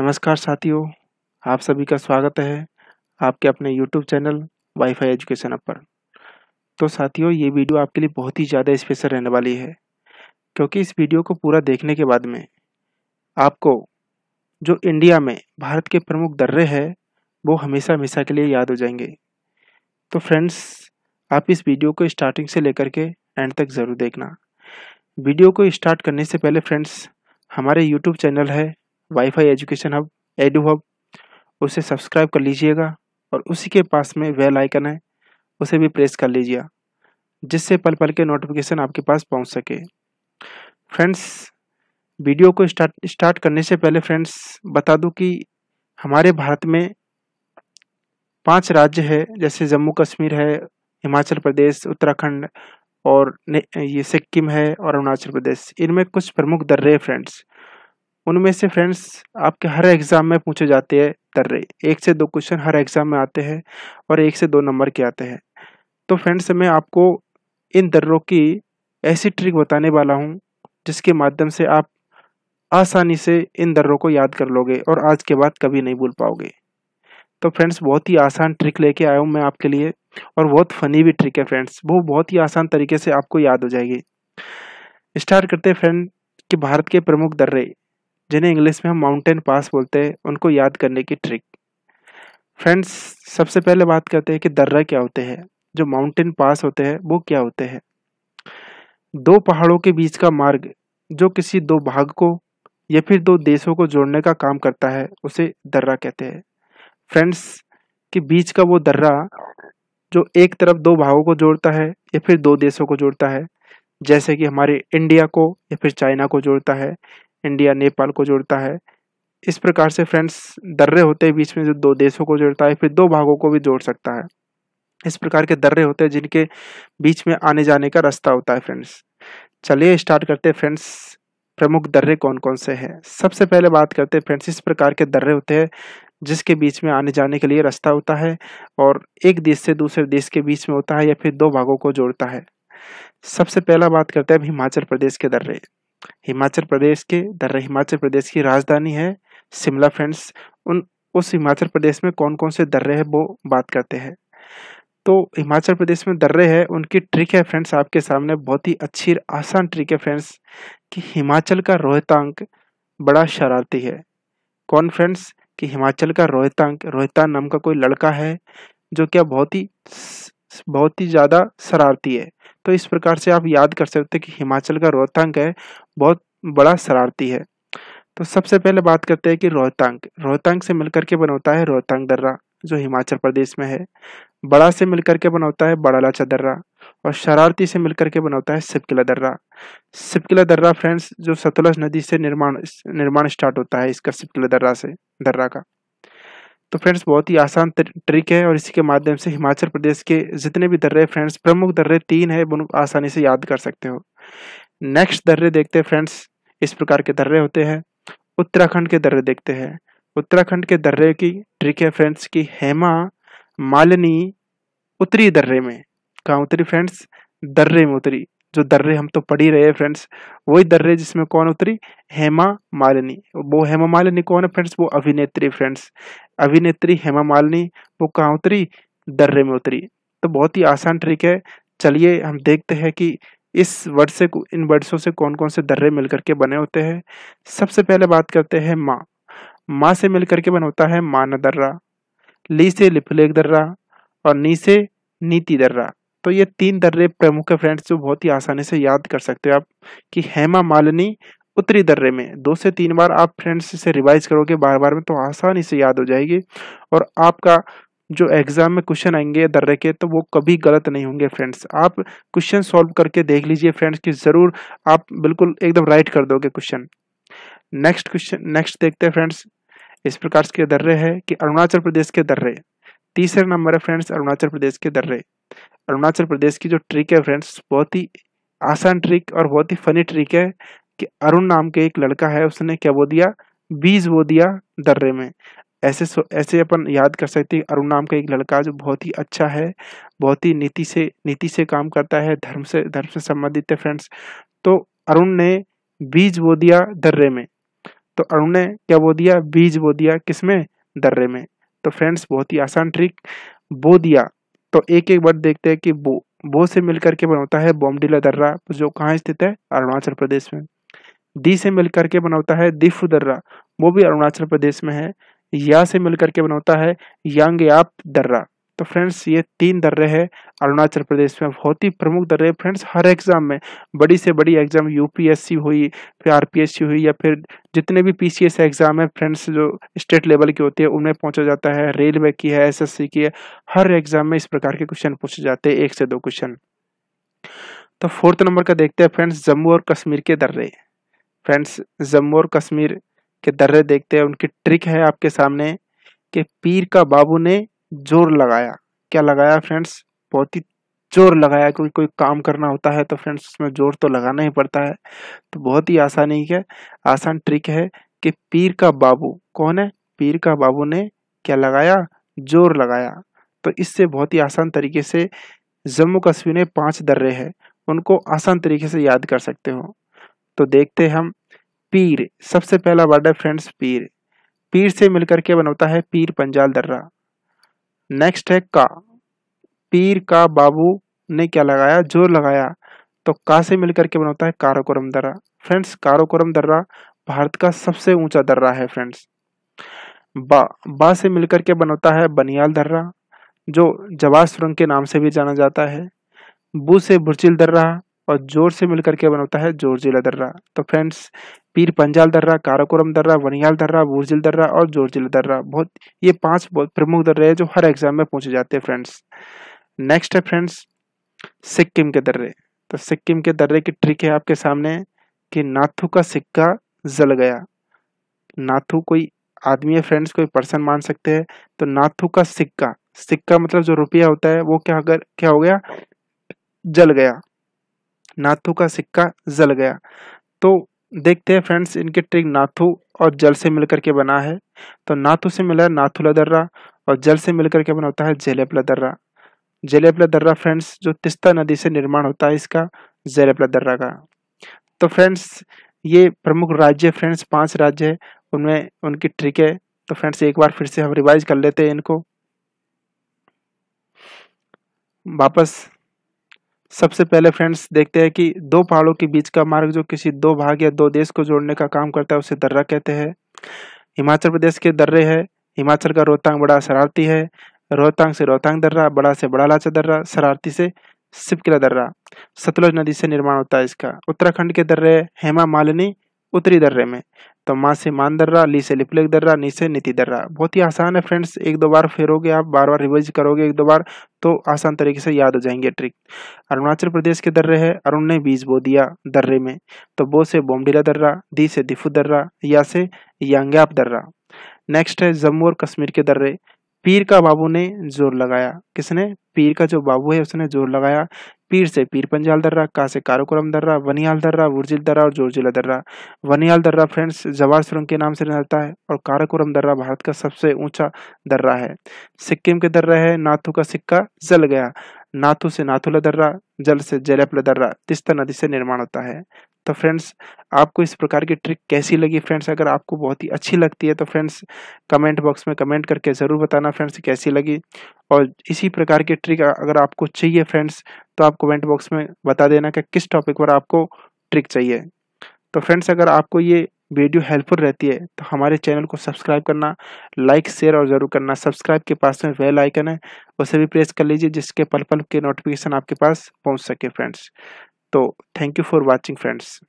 नमस्कार साथियों आप सभी का स्वागत है आपके अपने YouTube channel WiFi education up पर तो साथियों ये वीडियो आपके लिए बहुत ही ज़्यादा स्पेशल रहने वाली है क्योंकि इस वीडियो को पूरा देखने के बाद में आपको जो इंडिया में भारत के प्रमुख दर्रे हैं वो हमेशा हमेशा के लिए याद हो जाएंगे तो फ्रेंड्स आप इस वीडियो को स्टार्टिंग से लेकर के एंड तक ज़रूर देखना वीडियो को स्टार्ट करने से पहले फ्रेंड्स हमारे यूट्यूब चैनल है WiFi education hub edu hub उसे सब्सक्राइब कर लीजिएगा और उसी के पास में वेल आइकन है उसे भी प्रेस कर लीजिए जिससे पल पल के नोटिफिकेशन आपके पास पहुंच सके फ्रेंड्स वीडियो को स्टार्ट स्टार्ट करने से पहले फ्रेंड्स बता दूं कि हमारे भारत में पांच राज्य है जैसे जम्मू कश्मीर है हिमाचल प्रदेश उत्तराखंड और ये सिक्किम है और अरुणाचल प्रदेश इनमें कुछ प्रमुख दर्रे फ्रेंड्स उनमें से फ्रेंड्स आपके हर एग्ज़ाम में पूछे जाते हैं तर्रे एक से दो क्वेश्चन हर एग्ज़ाम में आते हैं और एक से दो नंबर के आते हैं तो फ्रेंड्स मैं आपको इन दर्रों की ऐसी ट्रिक बताने वाला हूँ जिसके माध्यम से आप आसानी से इन दर्रों को याद कर लोगे और आज के बाद कभी नहीं भूल पाओगे तो फ्रेंड्स बहुत ही आसान ट्रिक लेके आया हूँ मैं आपके लिए और बहुत फनी भी ट्रिक है फ्रेंड्स वो बहुत ही आसान तरीके से आपको याद हो जाएगी स्टार्ट करते हैं फ्रेंड कि भारत के प्रमुख दर्रे जिन्हें इंग्लिश में हम माउंटेन पास बोलते हैं उनको याद करने की ट्रिक फ्रेंड्स सबसे पहले बात करते हैं कि दर्रा क्या होते हैं जो माउंटेन पास होते हैं वो क्या होते हैं दो पहाड़ों के बीच का मार्ग जो किसी दो भाग को या फिर दो देशों को जोड़ने का काम करता है उसे दर्रा कहते हैं फ्रेंड्स के बीच का वो दर्रा जो एक तरफ दो भागों को जोड़ता है या फिर दो देशों को जोड़ता है जैसे कि हमारे इंडिया को या फिर चाइना को जोड़ता है इंडिया नेपाल को जोड़ता है इस प्रकार से फ्रेंड्स दर्रे होते हैं बीच में जो दो देशों को जोड़ता है फिर दो भागों को भी जोड़ सकता है इस प्रकार के दर्रे होते हैं जिनके बीच में आने जाने का रास्ता होता है फ्रेंड्स चलिए स्टार्ट करते हैं फ्रेंड्स प्रमुख दर्रे कौन कौन से हैं सबसे पहले बात करते हैं फ्रेंड्स इस प्रकार के दर्रे होते हैं जिसके बीच में आने जाने के लिए रास्ता होता है और एक देश से दूसरे देश के बीच में होता है या फिर दो भागों को जोड़ता है सबसे पहला बात करते हैं हिमाचल प्रदेश के दर्रे हिमाचल प्रदेश के दर हिमाचल प्रदेश की राजधानी है शिमला फ्रेंड्स उन उस हिमाचल प्रदेश में कौन कौन से दर्रे हैं वो बात करते हैं तो हिमाचल प्रदेश में दर्रे हैं उनकी ट्रिक है फ्रेंड्स आपके सामने बहुत ही अच्छी आसान ट्रिक है फ्रेंड्स कि हिमाचल का रोहतांग बड़ा शरारती है कौन फ्रेंड्स कि हिमाचल का रोहतांग रोहतांग नाम का कोई लड़का है जो क्या बहुत ही बहुत ही ज़्यादा शरारती है तो इस प्रकार से आप याद कर सकते कि हिमाचल का रोहतांग है बहुत बड़ा शरारती है तो सबसे पहले बात करते हैं कि रोहतांग रोहतांग से मिलकर के बनौता है रोहतांग दर्रा जो हिमाचल प्रदेश में है बड़ा से मिलकर के बनौता है बड़ालाचा दर्रा और शरारती से मिलकर के बनौता है सिपकिला दर्रा सिपकिला दर्रा फ्रेंड्स जो सतलज नदी से निर्माण निर्माण स्टार्ट होता है इसका सिपकिला दर्रा से दर्रा का तो फ्रेंड्स बहुत ही आसान ट्रिक है और इसी के माध्यम से हिमाचल प्रदेश के जितने भी दर्रे फ्रेंड्स प्रमुख दर्रे तीन है उनको आसानी से याद कर सकते हो नेक्स्ट दर्रे देखते हैं फ्रेंड्स इस प्रकार के दर्रे होते हैं उत्तराखंड के दर्रे देखते हैं उत्तराखंड के दर्रे की ट्रिक है फ्रेंड्स की हेमा मालिनी उत्तरी दर्रे में कहाँ उतरी फ्रेंड्स दर्रे में उतरी जो दर्रे हम तो पढ़ ही रहे फ्रेंड्स वही दर्रे जिसमें कौन उतरी हेमा मालिनी वो हेमा मालिनी कौन है फ्रेंड्स वो अभिनेत्री फ्रेंड्स अभिनेत्री हेमा मालिनी वो कहाँ उतरी दर्रे में उतरी तो बहुत ही आसान ट्रिक है चलिए हम देखते हैं कि इस वर्ड से इन वर्ड्सों से कौन कौन से दर्रे मिल करके बने होते हैं सबसे पहले बात करते हैं माँ माँ से मिल करके बना होता है माना दर्रा ली से लिपलेख दर्रा और नी से नीति दर्रा तो ये तीन दर्रे प्रमुख है फ्रेंड्स जो बहुत ही आसानी से याद कर सकते हो आप कि हेमा मालिनी उत्तरी दर्रे में दो से तीन बार आप फ्रेंड्स इसे रिवाइज करोगे बार बार में तो आसानी से याद हो जाएगी और आपका जो एग्ज़ाम में क्वेश्चन आएंगे दर्रे के तो वो कभी गलत नहीं होंगे फ्रेंड्स आप क्वेश्चन सॉल्व करके देख लीजिए फ्रेंड्स कि ज़रूर आप बिल्कुल एकदम राइट कर दोगे क्वेश्चन नेक्स्ट क्वेश्चन नेक्स्ट देखते हैं फ्रेंड्स इस प्रकार के दर्रे है कि अरुणाचल प्रदेश के दर्रे तीसरे नंबर है फ्रेंड्स अरुणाचल प्रदेश के दर्रे अरुणाचल प्रदेश की जो ट्रिक है फ्रेंड्स बहुत ही आसान ट्रिक और बहुत ही फनी ट्रिक है कि अरुण नाम के एक लड़का है उसने क्या बो दिया बीज बो दिया दर्रे में ऐसे ऐसे अपन याद कर सकते हैं अरुण नाम का एक लड़का जो बहुत ही अच्छा है बहुत ही नीति से नीति से काम करता है धर्म से धर्म से संबंधित है फ्रेंड्स तो अरुण ने बीज बो दिया दर्रे में तो अरुण ने क्या बो दिया बीज बो दिया किसमें दर्रे में तो फ्रेंड्स बहुत ही आसान ट्रिक बो दिया तो एक एक वर्ड देखते हैं कि बो बो से मिलकर के बनाता है बोमडिला दर्रा जो कहाँ स्थित है अरुणाचल प्रदेश में दी से मिलकर के बनाता है दिफ दर्रा वो भी अरुणाचल प्रदेश में है या से मिलकर के बनाता है याप दर्रा तो फ्रेंड्स ये तीन दर्रे हैं अरुणाचल प्रदेश में बहुत ही प्रमुख दर्रे फ्रेंड्स हर एग्ज़ाम में बड़ी से बड़ी एग्ज़ाम यूपीएससी हुई फिर आरपीएससी हुई या फिर जितने भी पीसीएस एग्ज़ाम है फ्रेंड्स जो स्टेट लेवल की होती है उनमें पहुंचा जाता है रेलवे की है एसएससी की है हर एग्ज़ाम में इस प्रकार के क्वेश्चन पूछे जाते हैं एक से दो क्वेश्चन तो फोर्थ नंबर का देखते हैं फ्रेंड्स जम्मू और कश्मीर के दर्रे फ्रेंड्स जम्मू और कश्मीर के दर्रे देखते हैं उनकी ट्रिक है आपके सामने कि पीर का बाबू ने जोर लगाया क्या लगाया फ्रेंड्स बहुत ही जोर लगाया क्योंकि कोई काम करना होता है तो फ्रेंड्स उसमें जोर तो लगाना ही पड़ता है तो बहुत ही आसानी है आसान ट्रिक है कि पीर का बाबू कौन है पीर का बाबू ने क्या लगाया जोर लगाया तो इससे बहुत ही आसान तरीके से जम्मू कश्मीर में पांच दर्रे हैं उनको आसान तरीके से याद कर सकते हो तो देखते हम पीर सबसे पहला वर्ड है फ्रेंड्स पीर पीर से मिलकर के बनाता है पीर पंजाल दर्रा नेक्स्ट है का पीर का बाबू ने क्या लगाया जोर लगाया तो का से मिलकर के बनाता है काराकोरम दर्रा फ्रेंड्स काराकोरम दर्रा भारत का सबसे ऊंचा दर्रा है फ्रेंड्स बा बा से मिलकर के बनाता है बनियाल दर्रा जो जवाब सुरंग के नाम से भी जाना जाता है बू से बुरचिल दर्रा और जोर से मिलकर के बनाता है जोरजिला दर्रा तो फ्रेंड्स पीर पंजाल दर्रा काराकोरम दर्रा वनियाल दर्रा बुरजिल दर्रा और जोरजिल दर्रा बहुत ये पांच बहुत प्रमुख दर्रे हैं जो हर एग्जाम में पूछे जाते हैं फ्रेंड्स नेक्स्ट है फ्रेंड्स सिक्किम के दर्रे तो सिक्किम के दर्रे की ट्रिक है आपके सामने कि नाथू का सिक्का जल गया नाथू कोई आदमी है फ्रेंड्स कोई पर्सन मान सकते हैं तो नाथू का सिक्का सिक्का मतलब जो रुपया होता है वो क्या अगर क्या हो गया जल गया नाथू का सिक्का जल गया तो देखते हैं फ्रेंड्स इनके ट्रिक नाथू और जल से मिलकर के बना है तो नाथू से मिला है नाथुला दर्रा और जल से मिलकर के बना होता है जेलेप दर्रा जेलेप दर्रा फ्रेंड्स जो तिस्ता नदी से निर्माण होता है इसका जेलेप दर्रा का तो फ्रेंड्स ये प्रमुख राज्य फ्रेंड्स पांच राज्य है उनमें उनकी ट्रिक है तो फ्रेंड्स एक बार फिर से हम रिवाइज कर लेते हैं इनको वापस सबसे पहले फ्रेंड्स देखते हैं कि दो पहाड़ों के बीच का मार्ग जो किसी दो भाग या दो देश को जोड़ने का काम करता है उसे दर्रा कहते हैं हिमाचल प्रदेश के दर्रे है हिमाचल का रोहतांग बड़ा शरारती है रोहतांग से रोहतांग दर्रा बड़ा से बड़ा लाचा दर्रा शरारती से सिपकिला दर्रा सतलुज नदी से निर्माण होता है इसका उत्तराखंड के दर्रे हेमा मालिनी उत्तरी दर्रे में तो माँ से मान दर्रा ली से लिपलेख दर्रा नी से नीति दर्रा बहुत ही आसान है फ्रेंड्स एक दो बार फेरोगे आप बार बार रिवाइज करोगे एक दो बार तो आसान तरीके से याद हो जाएंगे ट्रिक अरुणाचल प्रदेश के दर्रे है अरुण ने बीज बो दिया दर्रे में तो बो से बोमडिला दर्रा दी से दिफू दर्रा या से यांग्याप दर्रा नेक्स्ट है जम्मू और कश्मीर के दर्रे पीर का बाबू ने जोर लगाया किसने पीर का जो बाबू है उसने जोर लगाया पीर से पीर पंजाल दर्रा कहा से कारोकुरम दर्रा वनियाल दर्रा वुर्जिल दर्रा और जोरजिला दर्रा वनियाल दर्रा फ्रेंड्स जवाहर सुरंग के नाम से रहता है और काराकोरम दर्रा भारत का सबसे ऊंचा दर्रा है सिक्किम के दर्रा है नाथू का सिक्का जल गया नातु से नाथु लदर्रा जल से जलप लदर्रा तिस्ता नदी से निर्माण होता है तो फ्रेंड्स आपको इस प्रकार की ट्रिक कैसी लगी फ्रेंड्स अगर आपको बहुत ही अच्छी लगती है तो फ्रेंड्स कमेंट बॉक्स में कमेंट करके ज़रूर बताना फ्रेंड्स कैसी लगी और इसी प्रकार की ट्रिक अगर आपको चाहिए फ्रेंड्स तो आप कमेंट बॉक्स में बता देना कि किस टॉपिक पर आपको ट्रिक चाहिए तो फ्रेंड्स अगर आपको ये वीडियो हेल्पफुल रहती है तो हमारे चैनल को सब्सक्राइब करना लाइक शेयर और ज़रूर करना सब्सक्राइब के पास में बेल आइकन है उसे भी प्रेस कर लीजिए जिसके पल पल के नोटिफिकेशन आपके पास पहुंच सके फ्रेंड्स तो thank you for watching friends